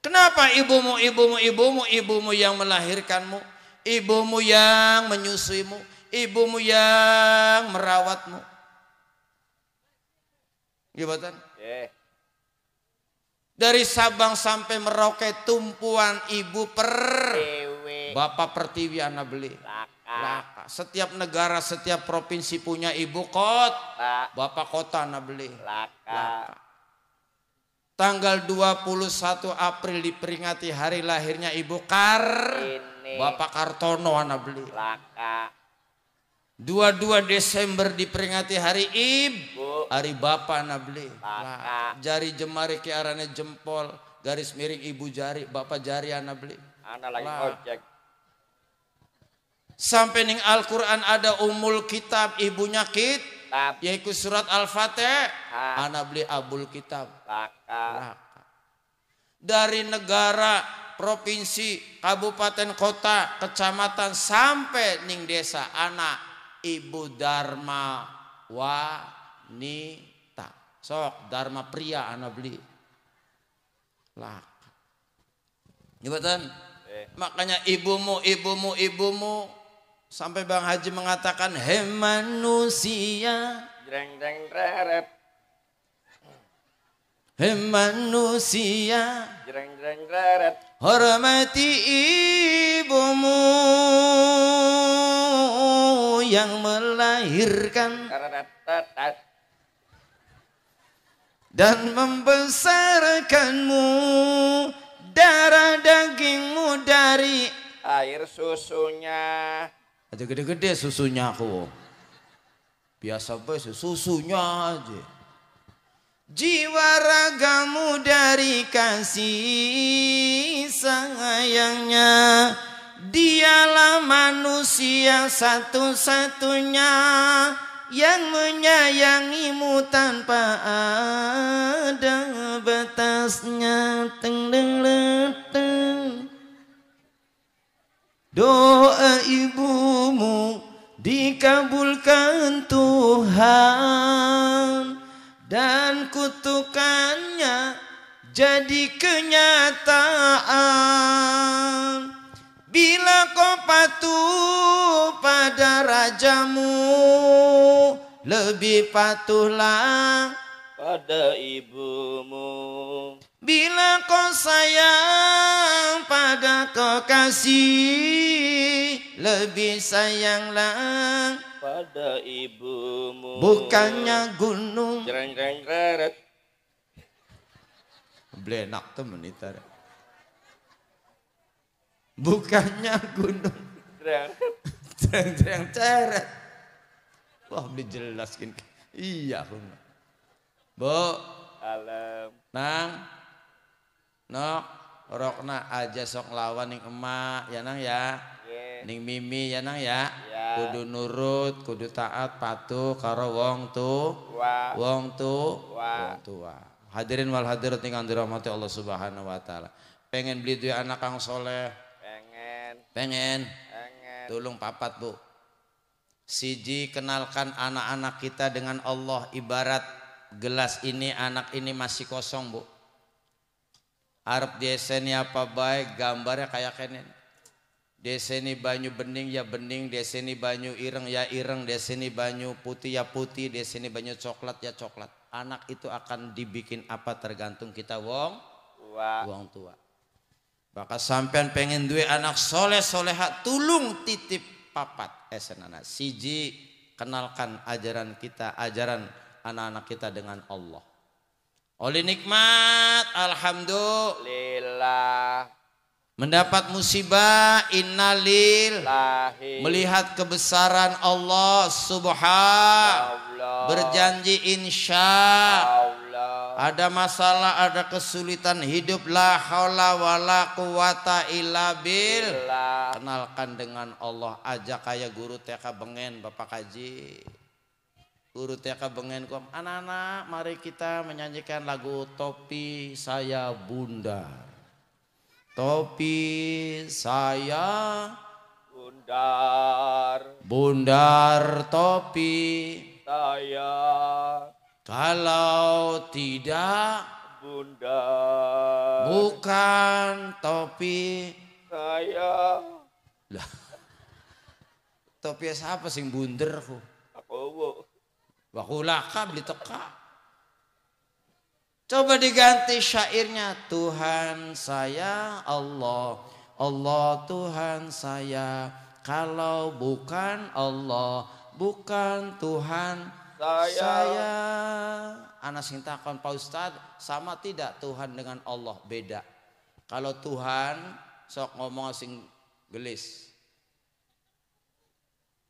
[SPEAKER 1] kenapa ibumu ibumu ibumu ibumu yang melahirkanmu ibumu yang menyusuimu ibumu yang merawatmu gimana iya, yeah. dari Sabang sampai Merauke tumpuan ibu per eh, Bapak Pertiwi anak beli. Laka. Laka. Setiap negara, setiap provinsi punya ibu kota. Bapak kota anak beli. Laka. Laka. Tanggal 21 April diperingati hari lahirnya Ibu Kar. Ini. Bapak Kartono anak beli. Laka. 22 Desember diperingati hari ibu, hari bapak nabli. Laka. jari jemari ke arahnya jempol, garis miring ibu jari, bapak jari anak beli. Anak lagi ojek. Sampai ning Al-Quran ada umul kitab ibunya kit. Yaitu surat Al-Fatih. Anak beli abul kitab. Laka. Dari negara, provinsi, kabupaten, kota, kecamatan sampai ning desa anak ibu dharma wanita. Sok dharma pria anak beli. Laka. Ibu Eh. Makanya ibumu, ibumu, ibumu Sampai Bang Haji mengatakan, he manusia.
[SPEAKER 2] Jreng, jreng, reret. He manusia. Jreng, jreng, reret. Hormati ibumu yang melahirkan. Dan membesarkanmu darah
[SPEAKER 1] dagingmu dari air susunya. Ada gede-gede susunya aku. Biasa bos ya, susunya aja. Jiwa ragamu dari kasih sayangnya Dialah manusia satu-satunya Yang menyayangimu tanpa
[SPEAKER 2] ada batasnya Teng -teng -teng. dikabulkan Tuhan dan kutukannya jadi kenyataan bila kau patuh pada
[SPEAKER 1] rajamu lebih patuhlah
[SPEAKER 2] pada ibumu
[SPEAKER 1] Bila kau sayang pada kekasih Lebih sayanglah
[SPEAKER 2] pada ibumu Bukannya gunung Jereng jereng beli
[SPEAKER 1] Blenak temen itu
[SPEAKER 2] Bukannya gunung Jereng jereng ceret Wah dijelaskan Iya Bu Alam
[SPEAKER 1] Nah nok rokna aja sok lawan ning emak ya nang ya ning mimi ya nang ya? ya kudu nurut kudu taat patuh karo wong tu wong tu wong tua hadirin wal hadirat ingkang dirahmati Allah Subhanahu wa taala pengen beli duit anak kang soleh pengen pengen pengen tolong papat bu siji kenalkan anak-anak kita dengan Allah ibarat gelas ini anak ini masih kosong bu Arab deseni apa baik gambarnya kayak kenen Deseni banyu bening ya bening, deseni banyu ireng ya ireng, deseni banyu putih ya putih, deseni banyu coklat ya coklat. Anak itu akan dibikin apa tergantung kita wong tua. Wong tua. Maka sampean pengen duit anak soleh soleha tulung titip papat esen eh, anak siji kenalkan ajaran kita ajaran anak-anak kita dengan Allah. Oleh nikmat alhamdulillah. Mendapat musibah innalil Melihat kebesaran Allah subhanallah Berjanji insya Allah. Ada masalah, ada kesulitan hidup La haula wa quwata illa bil Kenalkan dengan Allah aja kayak guru TK Bengen Bapak Kaji Guru ya kabengen kom, anak-anak mari kita menyanyikan lagu Topi Saya Bunda. Topi saya bundar. Bundar topi
[SPEAKER 2] saya.
[SPEAKER 1] Kalau tidak
[SPEAKER 2] bundar.
[SPEAKER 1] Bukan topi
[SPEAKER 2] saya. Lah.
[SPEAKER 1] Topi siapa sih bunder ku?
[SPEAKER 2] Aku,
[SPEAKER 1] Wahulaka beli teka. Coba diganti syairnya Tuhan saya Allah Allah Tuhan saya Kalau bukan Allah Bukan Tuhan saya, saya. Anak sintakan Pak Ustad Sama tidak Tuhan dengan Allah Beda Kalau Tuhan sok ngomong asing gelis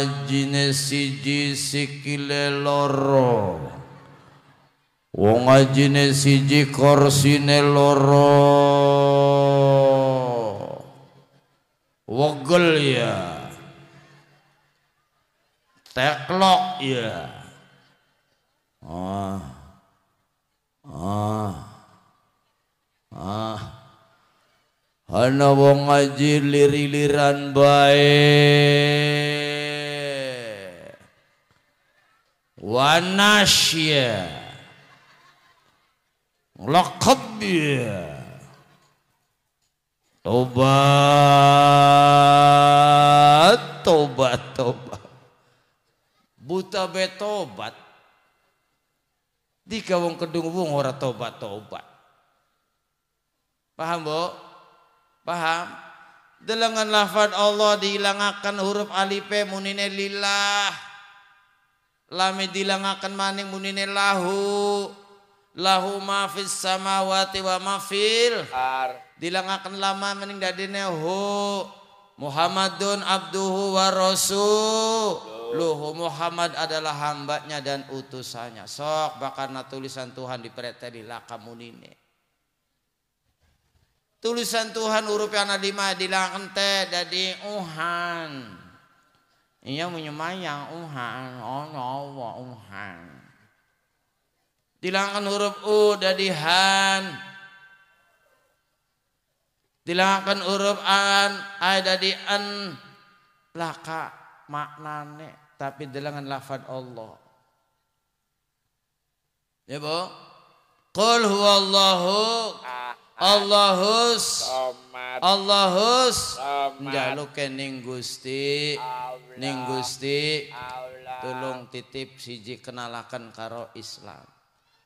[SPEAKER 1] ngajine siji sikile loro wong ngajine siji korsine loro wogel ya teklok ya ah ah ah ana wong ngaji lir-liran baik Wanasya,
[SPEAKER 2] lakabya
[SPEAKER 1] tobat tobat tobat buta betobat di kawong kedung wong ora tobat tobat paham bu paham dengan lafad Allah dihilangkan huruf alif munine lillah lami dilangakan maning munine lahu lahu mafis samawati wa mafil ar dilangakan lama maning dadine hu Muhammadun abduhu wa luhu Muhammad adalah hambanya dan utusannya sok bakarna tulisan Tuhan di di lakamunine tulisan Tuhan huruf yang ada lima dilangakan dari dadi uhan Iya 因为妈 yang umhan ono wa umhan tilangkan huruf u dari han tilangkan huruf an ay dari an laka maknane tapi dilangkan lafad Allah ya bu Qul huwallahu ah. Allahus Allahus njaluk ning Gusti ning Gusti tulung titip siji kenalakan karo Islam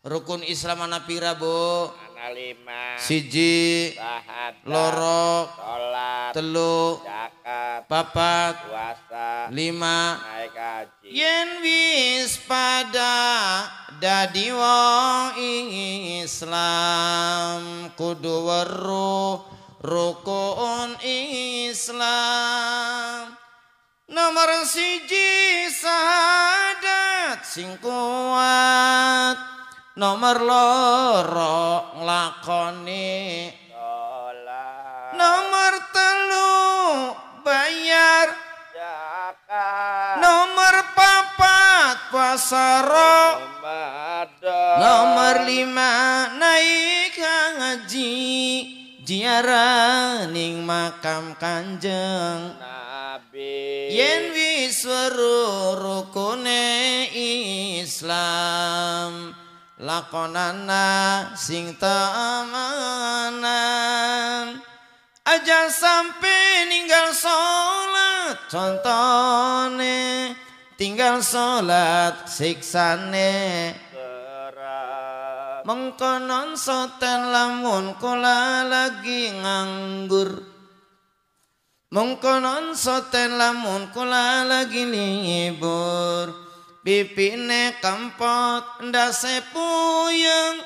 [SPEAKER 1] rukun Islam ana pira Bu ana lima siji Sahadat, loro salat telu
[SPEAKER 2] zakat
[SPEAKER 1] papat
[SPEAKER 2] puasa
[SPEAKER 1] lima
[SPEAKER 2] naik haji
[SPEAKER 1] yen wis pada dadi wong Islam kudu weru rukun
[SPEAKER 2] Islam
[SPEAKER 1] nomor siji sadat sing kuat nomor loro lakoni pasaro
[SPEAKER 2] nomor
[SPEAKER 1] lima naik haji jiarah ning makam kanjeng nabi yen wis rukune islam lakonana sing temanan aja sampe ninggal sholat contohnya tinggal sholat siksane mengkonon soten lamun kula lagi nganggur mengkonon soten lamun kula lagi libur pipine kempot ndase puyeng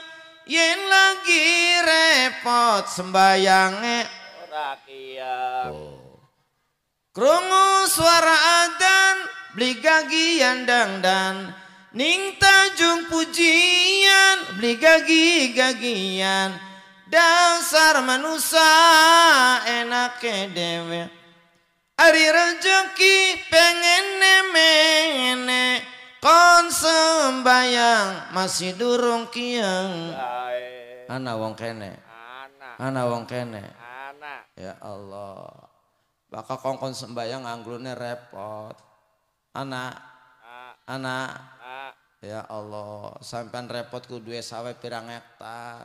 [SPEAKER 1] yen lagi repot sembayange ora kiyang oh. krungu suara adan beli gagian dan ning tajung pujian beli gagi gagian dasar manusia enak ke dewe hari rejeki pengen nemene kon sembayang masih durung kieng ana wong kene ana wong kene ya Allah bakal kongkon sembahyang anggulnya repot anak anak ya Allah sampean repot ku duwe sawe pirang hektar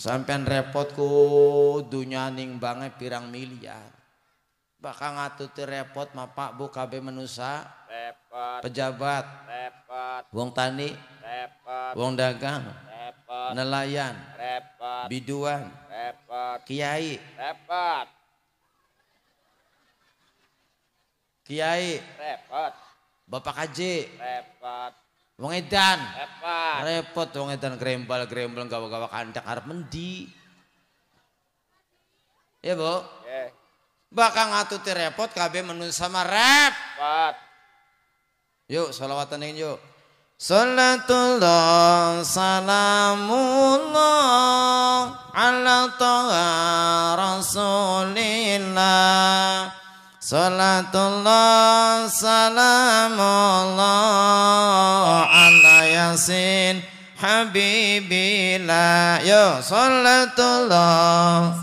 [SPEAKER 1] sampean repot ku dunya ning bange pirang miliar bakal ngatuti repot ma Pak Bu KB menusa repot pejabat repot wong tani repot wong dagang repot nelayan repot biduan repot kiai repot Kiai. Repot. Bapak Kaji. Repot. Wong Edan. Repot. Repot Wong Edan grembal grembel gawa-gawa kandak harap mendi. Ya bu. Yeah. Bakal ngatuti repot KB menun sama repot. Yuk selawatan ini yuk. Salatullah salamullah ala taha rasulillah Salatullah salamullah ala yasin habibillah yo salatullah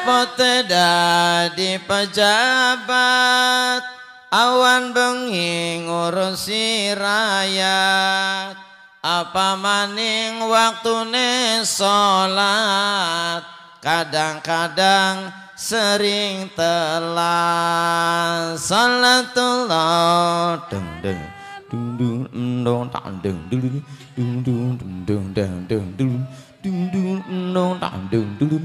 [SPEAKER 1] Pot di pejabat awan bengi ngurusi rakyat apa maning waktu salat kadang-kadang sering telat salatullah deng deng dung dung dong tak deng dung dung dung dung dung dung dung dung dung dung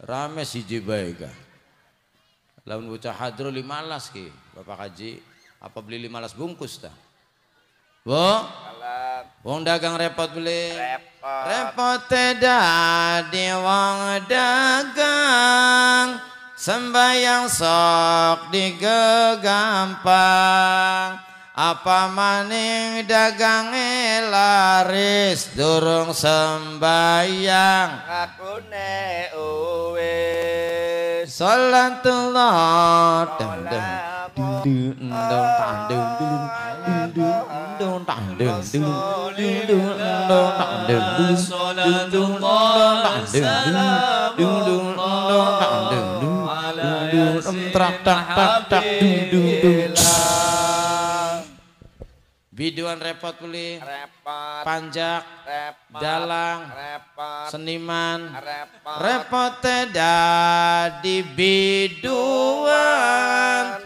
[SPEAKER 1] Rame si bae lawan bocah hadro 15 ki, Bapak kaji, apa beli lima las bungkus ta? Bo? Wong dagang repot beli. Repot. Repot di wong dagang sembahyang sok digegampang. apa maning dagange laris durung sembayang aku
[SPEAKER 2] ne uwe
[SPEAKER 1] sallallahu tandung tandung tandung tandung dung dung dung dung
[SPEAKER 2] dung
[SPEAKER 1] dung dung dung dung Biduan repot beli, Repot. Panjak. Repot. Dalang. Repot. Seniman. Repot. Repot di biduan.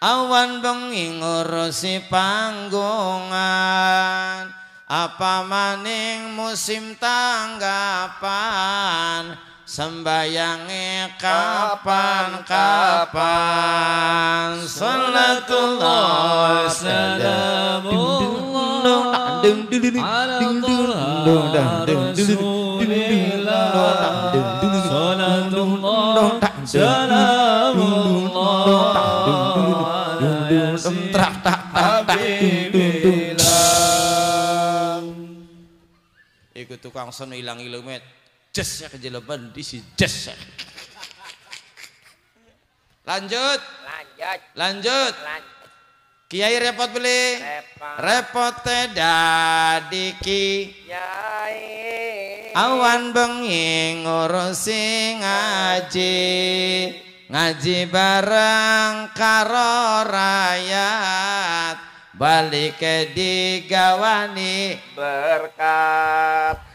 [SPEAKER 1] Awan bengi ngurusi panggungan. Apa maning musim tanggapan sembayange kapan-kapan
[SPEAKER 2] salatullah salamullah ding ding ding
[SPEAKER 1] tukang seni ilang ilmu Jesek jeleban di si jesek. Lanjut. Lanjut. Lanjut. Kiai repot beli. Repot. Repot diki. kiai. Awan bengi ngurusi ngaji. Ngaji bareng karo rakyat. Balik ke digawani
[SPEAKER 2] berkat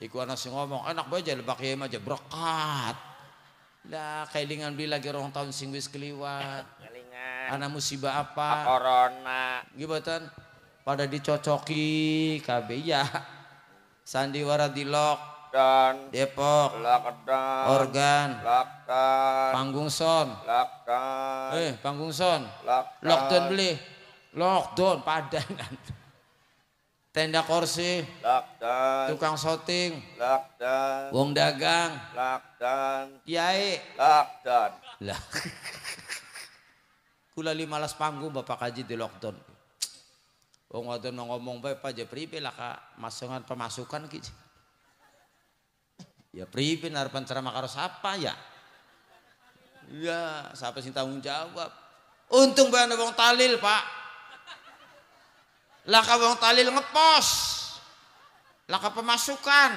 [SPEAKER 1] Iku anak sing ngomong enak bae lebak ya aja berkat. Lah kelingan beli lagi rong tahun sing wis keliwat. [LAUGHS] Kelingan. Anak musibah apa? Corona. Gimana? Pada dicocoki KB ya. Sandiwara dilok dan Depok. Lockdown. Organ. Lockdown. Panggung son. Lockdown. Eh, panggung son. Lockdown. beli. Lockdown nanti. [LAUGHS] tenda kursi, tukang syuting, wong dagang, kiai, Lah. [LAUGHS] Kula lima las panggung Bapak Kaji di lockdown. Wong wadon ngomong bae Pak je ya pribe lah Kak, Masukan pemasukan ki. [LAUGHS] Ya pribe narapan ceramah karo sapa ya? Ya, siapa sing tanggung jawab? Untung bae ana wong talil, Pak. Lah wong talil ngepos. Lah pemasukan.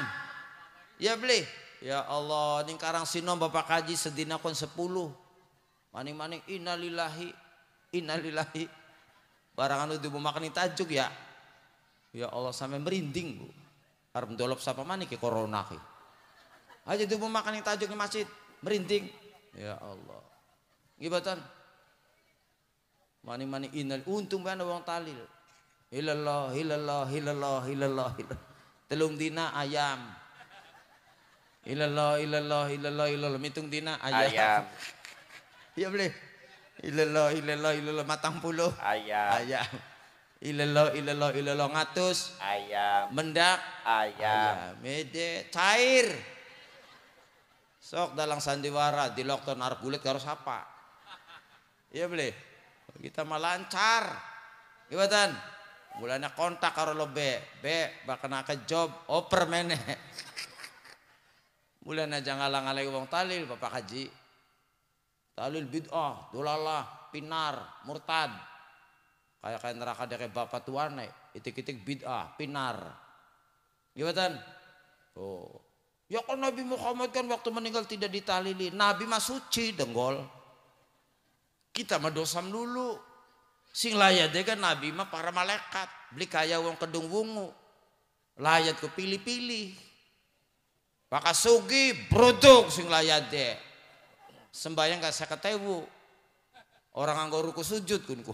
[SPEAKER 1] Ya beli. Ya Allah, ini karang sinom Bapak Kaji sedina kon sepuluh. Maning-maning innalillahi innalillahi. Barang anu dibumakni tajuk ya. Ya Allah sampai merinding, Bu. Harap dolop siapa maning ke corona ki. Aja mau makan tajuk di masjid, merinding. Ya Allah. Gibatan. Maning-maning inal untung kan uang talil. Hilallah, hilallah, hilallah, hilallah, hilallah. Telung dina ayam. Hilallah, hilallah, hilallah, hilallah. Mitung dina ayam. Ayam. [LAUGHS] ya boleh. Hilallah, hilallah, hilallah. Matang puluh. Ayam. Ayam. Ilallah, ilallah, ilallah ngatus. Ayam. Mendak. Ayam. Mede cair. Sok dalang sandiwara di lokton arep kulit harus apa? Iya boleh. Kita malancar. Ibatan. Mulanya kontak karo lo be, be bakal ke job oper mene Mulanya [LAUGHS] jangan ngalang-alangi uang talil Bapak kaji Talil bid'ah, dolalah, pinar, murtad. Kayak kayak neraka dari bapak tuane, eh. itik-itik bid'ah, pinar. Gimana? Oh. Ya kan Nabi Muhammad kan waktu meninggal tidak ditalili. Nabi masuci suci, denggol. Kita mah dosam dulu. Sing layat deh kan nabi mah para malaikat. Beli kaya wong kedung wungu. Layat ku pilih-pilih. Pakai sugi bruduk sing layat deh. Sembayang gak saya ketewu. Orang anggo ruku sujud kunku.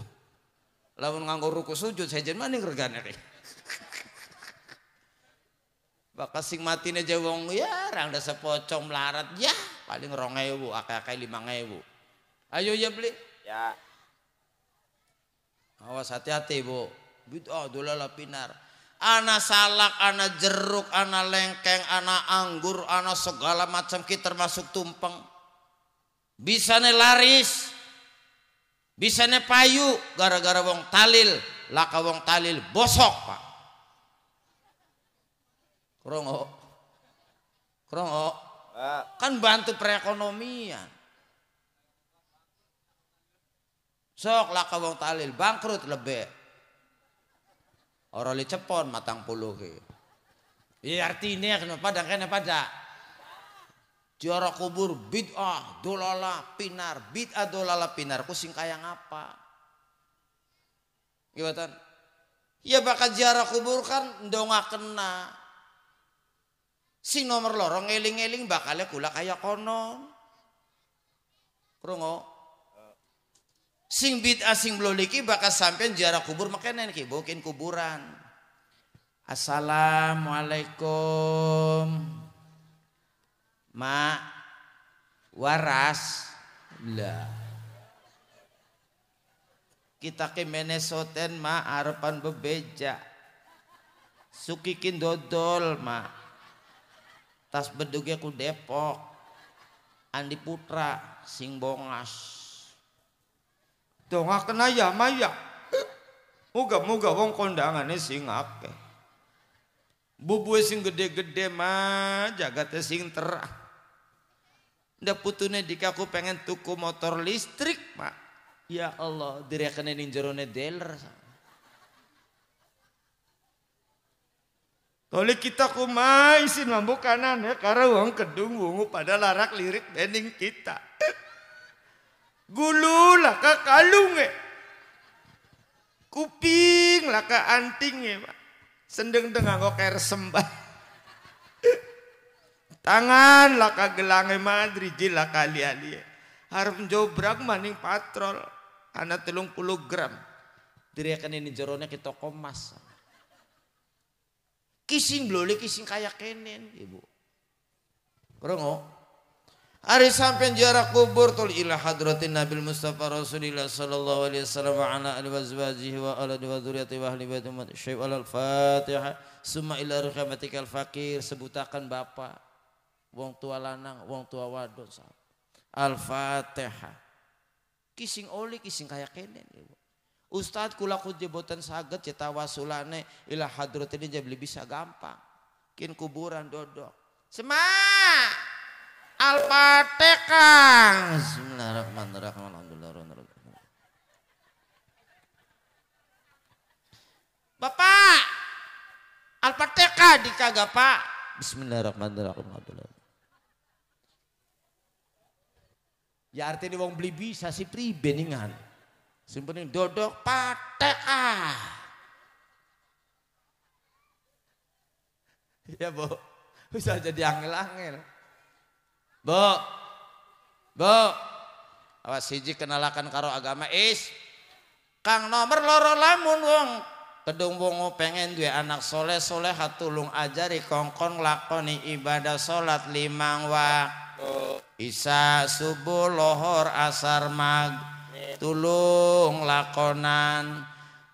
[SPEAKER 1] lawan nganggo ruku sujud saya mana maning regane ki. [LAUGHS] sing matine aja wong ya orang dasar pocong melarat ya paling akai akai lima ewu. Ayo ya beli. Ya. Awas hati-hati bu. Bid'ah dolala pinar. Ana salak, ana jeruk, ana lengkeng, ana anggur, ana segala macam kita termasuk tumpeng. Bisane laris. Bisane payu gara-gara wong talil, laka wong talil bosok, Pak. Krongo. Krongo. Kan bantu perekonomian. Sok laka wong talil bangkrut lebih. Orang cepon matang puluh ke. Iya artinya kenapa pada kena pada. Juara kubur bid'ah dolala pinar bid'ah dolala pinar kusing kayang apa? Gimana? Iya, ya bakal ziarah kubur kan ndonga kena. Sing nomor lorong ngeling-eling bakalnya kula kaya konon. Krungu Sing bid asing bloliki bakal sampean jarak kubur makanya nih bokin kuburan. Assalamualaikum. Mak waras lah. Kita ke menesoten ma arepan bebeja. Sukikin dodol ma. Tas bedugnya ku Depok. Andi Putra sing bongas kena ya maya.
[SPEAKER 2] Moga-moga wong kondangane sing akeh. Bubuhe sing gede-gede mah jagate sing terah. Ndak
[SPEAKER 1] putune aku pengen tuku motor listrik, ma, Ya Allah, direkene ning
[SPEAKER 2] jerone dealer. Tole kita kumai isin lambuk kanan ya karena wong kedung wungu pada larak lirik bening kita. Gulu lah ke kalunge. Kuping lah ke anting Pak. Sendeng tengah kok air sembah. Tangan lah ke gelange madri jila kali ali. Harap jobrak maning patrol. Anak telung puluh gram.
[SPEAKER 1] akan ini jerone ke toko emas. Kising blole kising kayak kenen, Ibu. Kerongok ari sampai jarak kubur tul ila hadratin Nabil Mustafa Rasulillah sallallahu alaihi wasallam wa ala alihi wa azwajihi wa ala wa dzurriyyati wa ahli baiti umat syai' al-Fatihah summa ila rahmatikal fakir sebutakan bapak wong tua lanang wong tua wadon Al-Fatihah kising oli kising kaya kenen ya, Ustadz kula kudu boten saged cita wasulane ila hadratin jadi bisa gampang kin kuburan dodok semak Al-Fatihah. Bismillahirrahmanirrahim.
[SPEAKER 2] Bapak, Al-Fatihah
[SPEAKER 1] dikagak Pak. Bismillahirrahmanirrahim. Ya artinya wong beli bisa si pribeningan. Simpening penting dodok
[SPEAKER 2] pateka. Ya, Bu. Bisa jadi angel-angel. Bu.
[SPEAKER 1] Bu. Awas siji kenalakan karo agama is. Kang nomor loro lamun wong Kedung wong pengen duwe anak soleh soleh hatulung ajari kongkong lakoni ibadah solat limang wa Isa subuh lohor asar mag tulung lakonan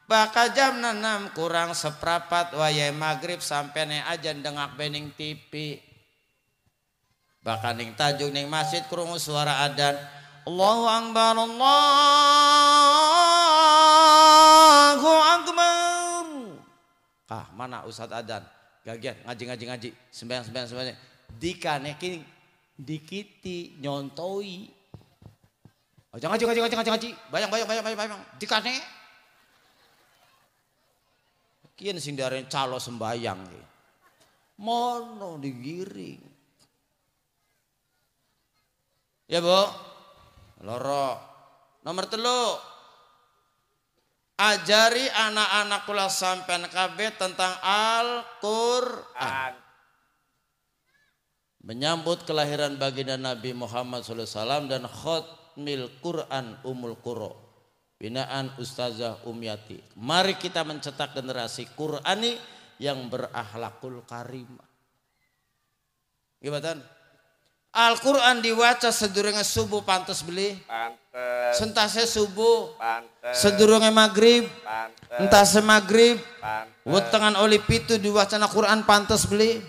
[SPEAKER 1] bakal jam 6 kurang seprapat wayai maghrib sampai ne ajan dengak bening tipi bahkan ning tajuk ning masjid krungu suara adan Allahu akbar Allahu
[SPEAKER 2] akbar
[SPEAKER 1] kah mana ustaz adan gagian ngaji ngaji ngaji sembahyang sembahyang sembahyang kini dikiti nyontoi oh, ngaji ngaji ngaji ngaji ngaji bayang bayang bayang bayang bayang dikane kian sindarin calo sembayang mono digiring Ya bu, loro. Nomor telu, ajari anak-anak kula sampean KB tentang Al-Quran. Menyambut kelahiran baginda Nabi Muhammad SAW dan khutmil Quran Umul Kuro Binaan Ustazah Umyati. Mari kita mencetak generasi Qurani yang berakhlakul karimah. Gimana? Al-Quran diwaca sedurungnya subuh pantas beli pantes sentase subuh pantes Sedurungnya maghrib pantes entase maghrib pantes wetengan oli pitu diwacana Quran pantas beli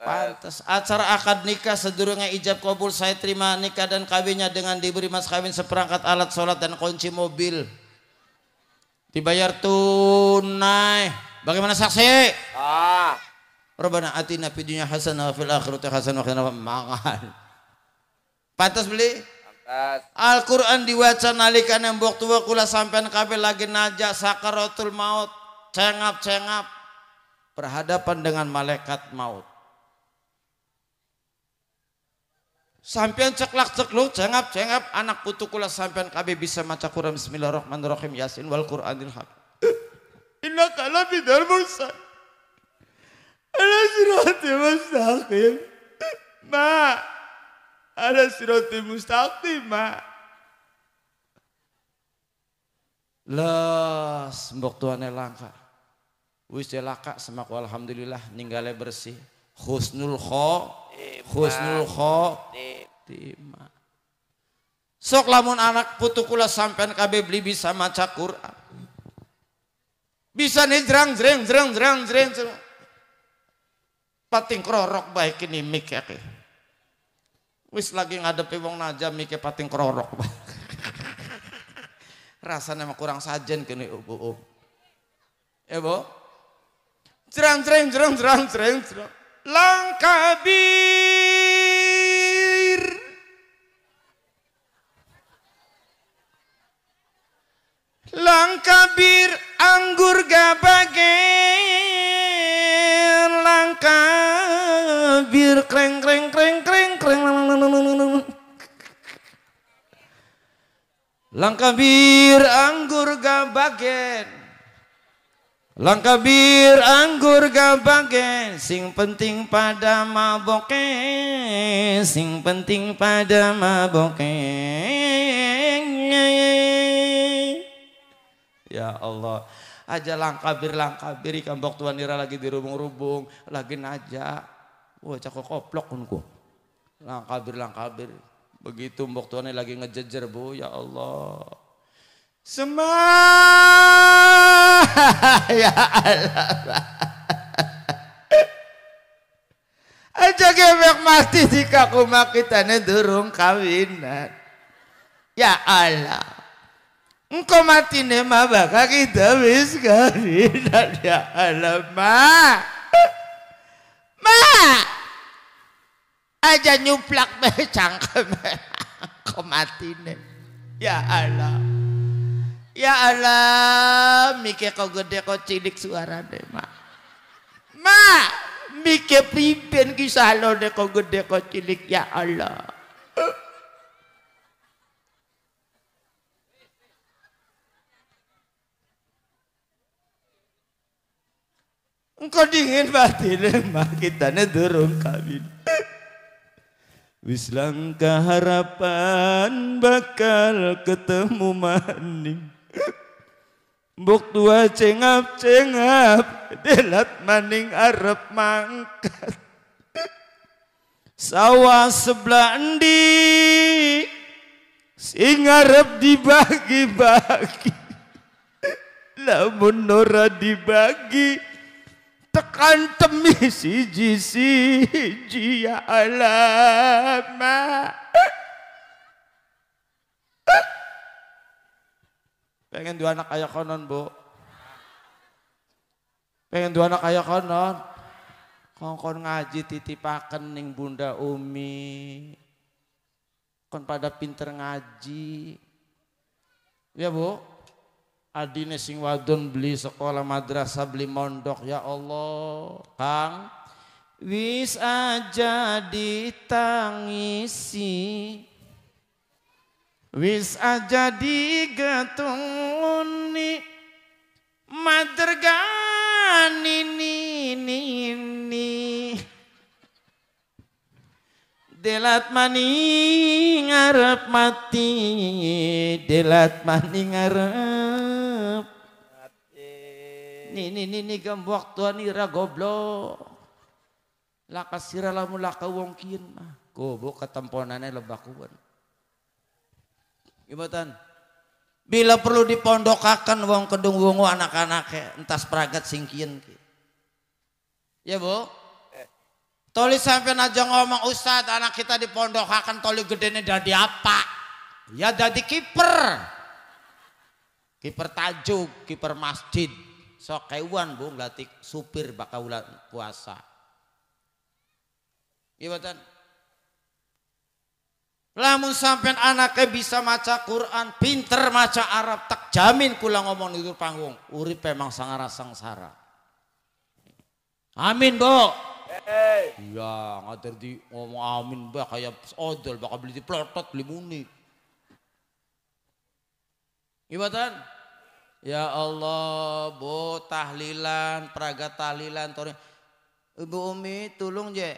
[SPEAKER 1] pantas, pantes acara akad nikah sedurungnya ijab kabul saya terima nikah dan kawinnya dengan diberi mas kawin seperangkat alat sholat dan kunci mobil dibayar tunai bagaimana saksi ah Rabbana atina fid dunya hasanah fil akhirati hasanah wa qina adzabannar Pantas beli? Pantas. Al-Qur'an diwaca nalikan yang waktu kula sampean kabeh lagi najak sakaratul maut, cengap-cengap berhadapan dengan malaikat maut. Sampian ceklak cekluk, cengap cengap anak putu kula sampean kabeh bisa maca Quran Bismillahirrahmanirrahim Yasin wal Qur'anil
[SPEAKER 2] Hak. [LAUGHS] Inna kala bidar mursal. Ala siratil mustaqim. Ma ada siroti mustaqim, mak. Les,
[SPEAKER 1] mbok tuane langka. Wis celaka semak alhamdulillah ninggale bersih. Husnul kho, husnul kho, tima. Sok lamun anak putu kula sampean kabe beli bisa maca Quran. Bisa nih jerang jerang jerang jerang jerang. Pating krorok baik ini mik ya. Ke. Wis lagi ngadepi wong najam mikir pating krorok. [LAUGHS] Rasanya emang kurang sajen kene bu. Ya bu.
[SPEAKER 2] Jerang jerang jerang jerang jerang jerang. Langkabir. Langkabir anggur gabage. Langkabir anggur gabagen Langkabir anggur gabagen Sing
[SPEAKER 1] penting pada maboke Sing penting pada
[SPEAKER 2] maboke Ya
[SPEAKER 1] Allah aja langkabir langkabir ikan bok Wanira nira lagi di rubung rubung lagi naja, wah cakok koplok kunku langkabir langkabir Begitu mbok tuane lagi ngejejer bu, ya Allah.
[SPEAKER 2] Semua [LAUGHS] ya Allah. Aja kebek mati jika kuma makitane durung kawinan. Ya Allah. Engkau mati nema bakal kita wis kawinan ya Allah ma. Ma aja nyuplak me [LAUGHS] cangkem [LAUGHS] komatine ya Allah ya Allah mikir kok gede kok cilik suara deh ma ma mikir pimpin kisah lo deh kok gede kok cilik ya Allah Engkau dingin batin, mak kita durung kawin. Wis langkah harapan bakal ketemu maning. Buk dua cengap cengap delat maning arep mangkat. Sawah sebelah endi sing arep dibagi-bagi. Lamun nora dibagi tekan temi siji siji ya alama
[SPEAKER 1] pengen dua anak kaya konon bu pengen dua anak kaya konon kongkon ngaji titipaken ning bunda umi kon pada pinter ngaji ya bu adine sing wadon beli sekolah madrasah beli mondok ya Allah Kang wis aja ditangisi wis aja
[SPEAKER 2] madrasah ini ini ini Delat mani ngarep mati, delat mani ngarep. Mati.
[SPEAKER 1] Ni ni ni ni waktu tuan ira goblok. Laka sira lamu laka wongkin mah. Gobok ketemponane lebak kuan. Ibatan. Bila perlu dipondokakan wong kedung wongu anak-anak entas pragat singkin. Ya, Bu. Toli sampai aja ngomong Ustad anak kita di pondok akan toli gede ini dari apa? Ya dari kiper. Kiper tajuk, kiper masjid. Sok kewan bu ngelatih supir bakal ulat puasa. Gimana? Iya, Lamun sampai anaknya bisa maca Quran, pinter maca Arab, tak jamin kula ngomong itu panggung. Urip memang sangarasang sara. Amin, Bu. Hei. Iya, nggak di ngomong amin bah kayak odol bakal beli di plotot beli muni. Ibatan. Ya Allah, bu tahlilan, praga tahlilan, tori Ibu Umi, tolong je.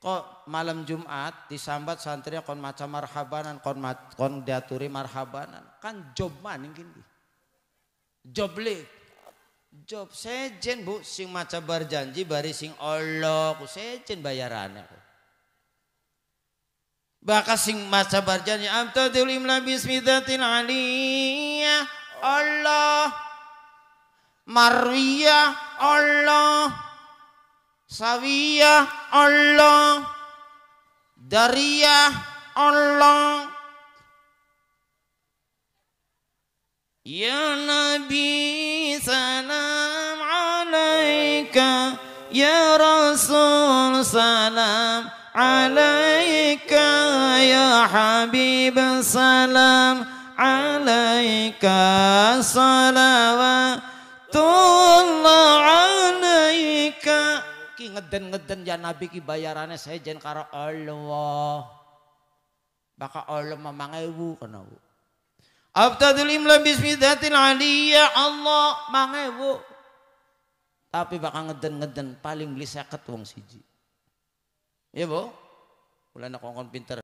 [SPEAKER 1] Kok malam Jumat disambat santri kon macam marhabanan, kon mat, kon diaturi marhabanan. Kan job maning gini Job leh. Job sejen bu sing maca berjanji baris sing Allah ku sejen bayarannya ku. Baka sing maca berjanji amtadil imla bismidatin aliyah Allah Maria Allah Sawiyah Allah Dariyah Allah Ya Nabi sana. Ya Rasul salam alaika ya Habib salam alaika salawatullah alaika Ki ngeden-ngeden ya Nabi ki bayarannya saya jen karo Allah Baka Allah mamang ewu kena wu Abtadul imla bismillahirrahmanirrahim ya Allah mamang Tapi baka ngadan-ngadan paling lisa katwang siji. G. Iya bo? Wala na kong pinter.